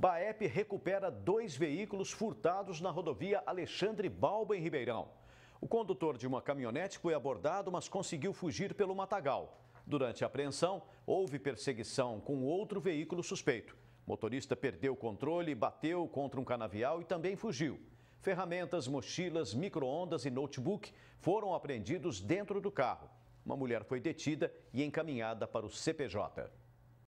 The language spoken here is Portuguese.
Baep recupera dois veículos furtados na rodovia Alexandre Balba, em Ribeirão. O condutor de uma caminhonete foi abordado, mas conseguiu fugir pelo matagal. Durante a apreensão, houve perseguição com outro veículo suspeito. O motorista perdeu o controle, bateu contra um canavial e também fugiu. Ferramentas, mochilas, micro-ondas e notebook foram apreendidos dentro do carro. Uma mulher foi detida e encaminhada para o CPJ.